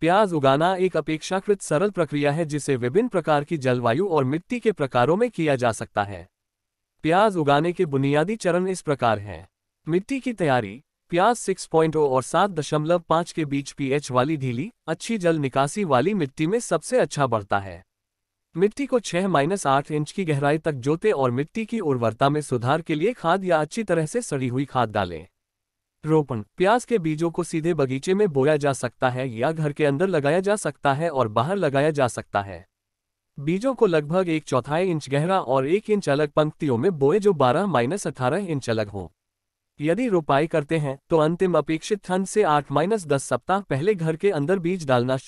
प्याज उगाना एक अपेक्षाकृत सरल प्रक्रिया है जिसे विभिन्न प्रकार की जलवायु और मिट्टी के प्रकारों में किया जा सकता है प्याज उगाने के बुनियादी चरण इस प्रकार हैं मिट्टी की तैयारी प्याज 6.0 और 7.5 के बीच पीएच वाली ढीली अच्छी जल निकासी वाली मिट्टी में सबसे अच्छा बढ़ता है मिट्टी को 6 माइनस आठ इंच की गहराई तक जोते और मिट्टी की उर्वरता में सुधार के लिए खाद या अच्छी तरह से सड़ी हुई खाद डालें रोपण प्याज के बीजों को सीधे बगीचे में बोया जा सकता है या घर के अंदर लगाया जा सकता है और बाहर लगाया जा सकता है बीजों को लगभग एक चौथाई इंच गहरा और एक इंच अलग पंक्तियों में बोए जो 12 माइनस अठारह इंच अलग हों यदि रोपाई करते हैं तो अंतिम अपेक्षित ठंड से 8 माइनस दस सप्ताह पहले घर के अंदर बीज डालना